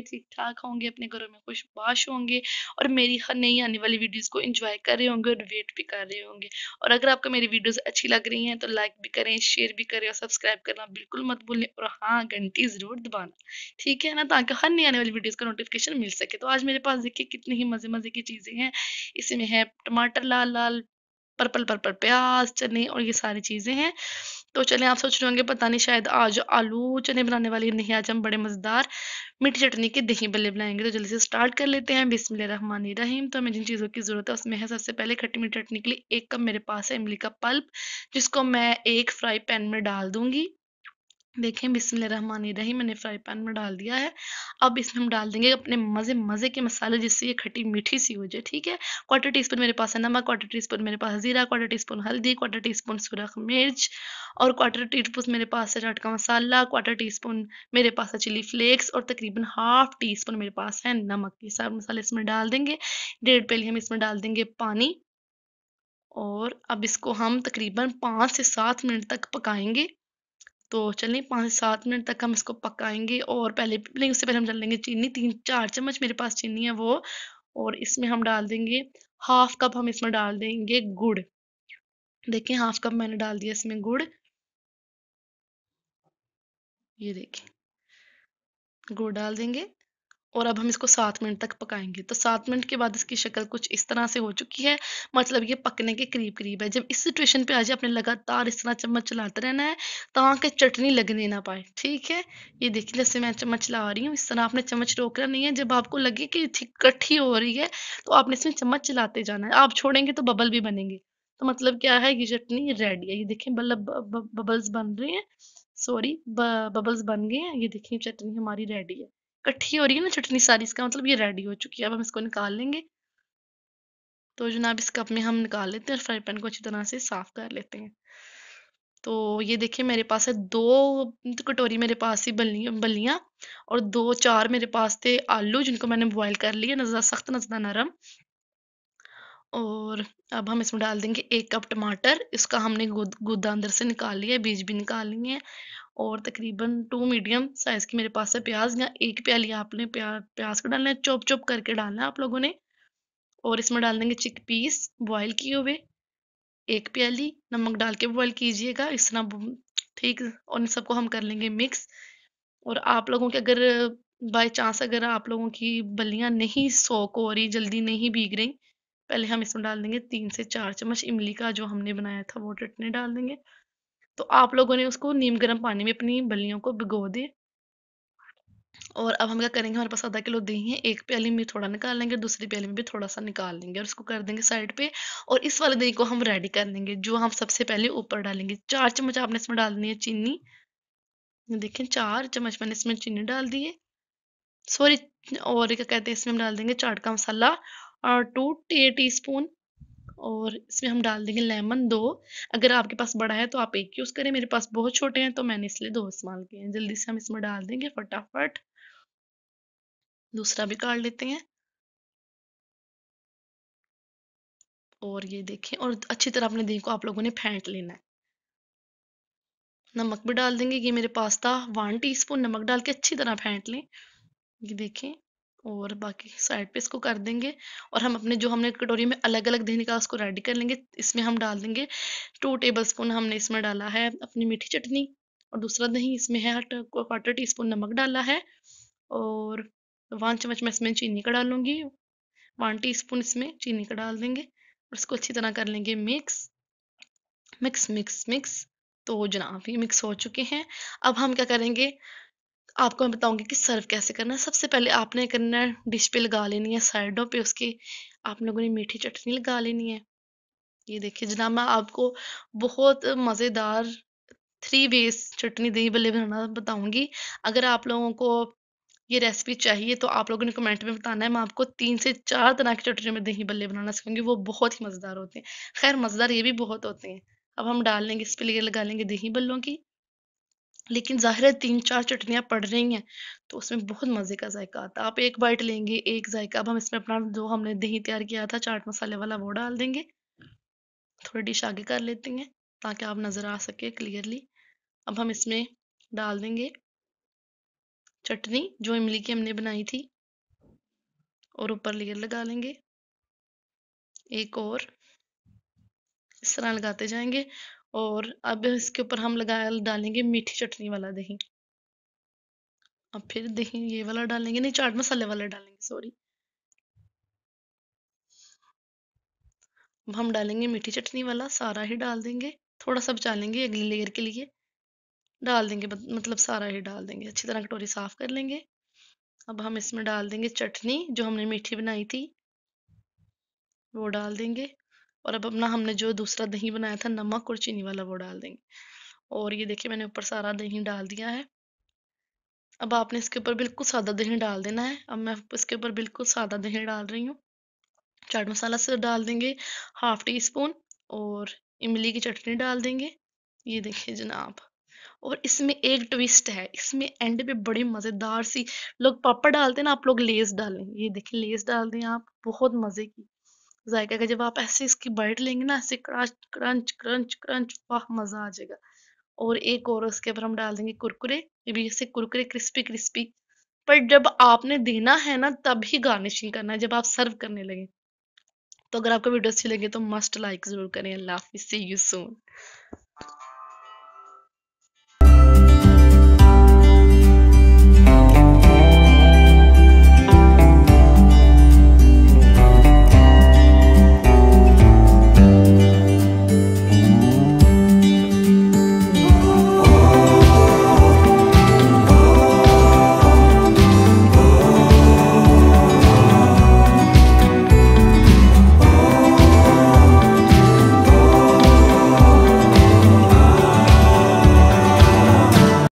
होंगे ठीक ठाक होंगे अपने घरों में खुशबाश होंगे और मेरी हर नई आने वाली वीडियोस को एंजॉय कर रहे होंगे और वेट भी कर रहे होंगे और अगर आपको मेरी वीडियोस अच्छी लग रही हैं तो लाइक भी करें शेयर भी करें और सब्सक्राइब करना बिल्कुल मत भूलें और हाँ घंटी ज़रूर दबाना ठीक है ना ताकि हर नई आने वाली वीडियोज़ का नोटिफिकेशन मिल सके तो आज मेरे पास देखिए कितनी ही मज़े मज़े की चीज़ें हैं इसमें है टमाटर लाल लाल पर्पल पर्पल प्याज चने और ये सारी चीज़ें हैं तो चलें आप सोच रहे होंगे पता नहीं शायद आज आलू चने बनाने वाली नहीं आज हम बड़े मज़ेदार मीठी चटनी के दही बल्ले बनाएंगे तो जल्दी से स्टार्ट कर लेते हैं बिस्मिल बिसमिल रहीम तो हमें जिन चीज़ों की ज़रूरत है उसमें है सबसे पहले खट्टी मीठी चटनी के लिए एक कप मेरे पास है इमली का पल्प जिसको मैं एक फ्राई पैन में डाल दूंगी देखें बिसमिल रहीम मैंने फ्राई पैन में डाल दिया है अब इसमें हम डाल देंगे अपने मज़े मज़े के मसाले जिससे ये खट्टी मीठी सी हो जाए ठीक है क्वार्टर टी स्पून मेरे पास है नमक क्वार्टर टी स्पून मेरे पास जीरा क्वार्टर टी स्पून हल्दी क्वार्टर टी स्पून सुरख मिर्च और क्वार्टर टी स्पून मेरे पास है टटका मसाला क्वार्टर टी स्पून मेरे पास है चिली फ्लेक्स और तकरीबन हाफ टी स्पून मेरे पास है नमक ये सारे मसाले इसमें डाल देंगे डेढ़ पेली हम इसमें डाल देंगे पानी और अब इसको हम तकरीबन पाँच से सात मिनट तक पकाएंगे तो चलिए पाँच सात मिनट तक हम इसको पकाएंगे और पहले नहीं उससे पहले हम डाल देंगे चीनी तीन चार चम्मच मेरे पास चीनी है वो और इसमें हम डाल देंगे हाफ कप हम इसमें डाल देंगे गुड़ देखिए हाफ कप मैंने डाल दिया इसमें गुड़ ये देखिए गुड़ डाल देंगे और अब हम इसको सात मिनट तक पकाएंगे तो सात मिनट के बाद इसकी शक्ल कुछ इस तरह से हो चुकी है मतलब ये पकने के करीब करीब है जब इस सिचुएशन पे आ जाए आपने लगातार इस तरह चम्मच चलाते रहना है ताकि चटनी लगने ना पाए ठीक है ये देखिए जैसे मैं चम्मच चला रही हूँ इस तरह आपने चम्मच रोकना नहीं है जब आपको लगे कि इकट्ठी हो रही है तो आपने इसमें चम्मच चलाते जाना है आप छोड़ेंगे तो बबल भी बनेंगे तो मतलब क्या है ये चटनी रेडी है ये देखें बल्लब बबल्स बन रही है सॉरी बबल्स बन गए हैं ये देखिए चटनी हमारी रेडी है इकट्ठी हो रही है ना चटनी सारी इसका मतलब ये रेडी हो चुकी है अब हम इसको निकाल लेंगे तो जनाब इस कप में हम निकाल लेते हैं और फ्राई पैन को अच्छी तरह से साफ़ कर लेते हैं तो ये देखिए मेरे पास है दो कटोरी मेरे पास ही बल्ली बलियाँ और दो चार मेरे पास थे आलू जिनको मैंने बॉयल कर लिए ना ज़्यादा सख्त ना ज़्यादा नरम और अब हम इसमें डाल देंगे एक कप टमाटर इसका हमने गुद गुद्दा अंदर से निकाल लिया बीज भी निकाल लिए हैं और तकरीबन टू मीडियम साइज़ की मेरे पास है प्याज या एक प्याली आपने प्या प्याज को डालना है चॉप चॉप करके डालना है आप लोगों ने और इसमें डाल देंगे चिक पीस बॉयल किए हुए एक प्याली नमक डाल के बॉयल कीजिएगा इस तरह ठीक और इन सबको हम कर लेंगे मिक्स और आप लोगों के अगर बाय चांस अगर आप लोगों की बलियां नहीं सोक हो रही जल्दी नहीं भीग रही पहले हम इसमें डाल देंगे तीन से चार चम्मच इमली का जो हमने बनाया था वो टटने डाल देंगे तो आप लोगों ने उसको नीम गर्म पानी में अपनी बलियों को भिगो दे और अब हम क्या करेंगे हमारे पास आधा किलो दही है एक प्याली में थोड़ा निकाल लेंगे दूसरी प्याली में भी थोड़ा सा निकाल लेंगे और इसको कर देंगे साइड पे और इस वाले दही को हम रेडी कर लेंगे जो हम सबसे पहले ऊपर डालेंगे चार चम्मच आपने इसमें दी है चीनी देखें चार चम्मच मैंने इसमें चीनी डाल दी है सॉरी और क्या कहते हैं इसमें हम डाल देंगे चाट का मसाला और टू टी स्पून और इसमें हम डाल देंगे लेमन दो अगर आपके पास बड़ा है तो आप एक यूज़ करें मेरे पास बहुत छोटे हैं तो मैंने इसलिए दो इस्तेमाल किए हैं जल्दी से हम इसमें डाल देंगे फटाफट दूसरा भी काट लेते हैं और ये देखें और अच्छी तरह अपने दही को आप लोगों ने फेंट लेना है नमक भी डाल देंगे ये मेरे पास था वन टी नमक डाल के अच्छी तरह फेंट लें ये देखें और बाकी साइड पे इसको कर देंगे और हम अपने जो हमने कटोरी में अलग अलग दही निकाला उसको रेडी कर लेंगे इसमें हम डाल देंगे टू टेबल स्पून हमने इसमें डाला है अपनी मीठी चटनी और दूसरा दही इसमें है क्वार्टर टी स्पून नमक डाला है और वन चम्मच मैं इसमें चीनी का डालूंगी वन टी स्पून इसमें चीनी का डाल देंगे और इसको अच्छी तरह कर लेंगे मिक्स मिक्स मिक्स मिक्स तो जनाब ये मिक्स हो चुके हैं अब हम क्या करेंगे आपको मैं बताऊंगी कि सर्व कैसे करना है सबसे पहले आपने करना है डिश पे लगा लेनी है साइडों पे उसकी आप लोगों ने मीठी चटनी लगा लेनी है ये देखिए जनाब मैं आपको बहुत मज़ेदार थ्री वेज चटनी दही बल्ले बनाना बताऊंगी अगर आप लोगों को ये रेसिपी चाहिए तो आप लोगों ने कमेंट में बताना है मैं आपको तीन से चार तरह की चटनी में दही बल्ले बनाना सिखाऊंगी वो बहुत ही मज़ेदार होते हैं खैर मज़ेदार ये भी बहुत होते हैं अब हम डाल लेंगे इस पर लगा लेंगे दही बल्लों की लेकिन ज़ाहिर है तीन चार चटनियाँ पड़ रही हैं तो उसमें बहुत मज़े का जायका आता है आप एक बाइट लेंगे एक जायका अब हम इसमें अपना जो हमने दही तैयार किया था चाट मसाले वाला वो डाल देंगे थोड़ी डिश आगे कर लेते हैं ताकि आप नज़र आ सके क्लियरली अब हम इसमें डाल देंगे चटनी जो इमली की हमने बनाई थी और ऊपर लेयर लगा लेंगे एक और इस तरह लगाते जाएंगे और अब इसके ऊपर हम लगा डालेंगे मीठी चटनी वाला दही अब फिर दही ये वाला डालेंगे नहीं चाट मसाले वाला डालेंगे सॉरी अब हम डालेंगे मीठी चटनी वाला सारा ही डाल देंगे थोड़ा सा बचा लेंगे अगली लेयर के लिए डाल देंगे मतलब सारा ही डाल देंगे अच्छी तरह कटोरी साफ कर लेंगे अब हम इसमें डाल देंगे चटनी जो हमने मीठी बनाई थी वो डाल देंगे और अब अपना हमने जो दूसरा दही बनाया था नमक और चीनी वाला वो डाल देंगे और ये देखिए मैंने ऊपर सारा दही डाल दिया है अब आपने इसके ऊपर बिल्कुल सादा दही डाल देना है अब मैं इसके ऊपर बिल्कुल सादा दही डाल रही हूँ चाट मसाला से डाल देंगे हाफ टी स्पून और इमली की चटनी डाल देंगे ये देखिए जनाब और इसमें एक ट्विस्ट है इसमें एंड पे बड़ी मज़ेदार सी लोग पापड़ डालते हैं ना आप लोग लेस डालें ये देखिए लेस डाल दें आप बहुत मज़े की जायका का जब आप ऐसे इसकी बाइट लेंगे ना ऐसे क्रंच क्रंच क्रंच क्रंच वाह मज़ा आ जाएगा और एक और उसके ऊपर हम डाल देंगे कुरकुरे ये भी ऐसे कुरकुरे क्रिस्पी क्रिस्पी पर जब आपने देना है ना तब ही गार्निशिंग करना है जब आप सर्व करने लगे तो अगर आपको वीडियो अच्छी लगे तो मस्ट लाइक ज़रूर करें अल्लाह हाफिज़ सी यू सून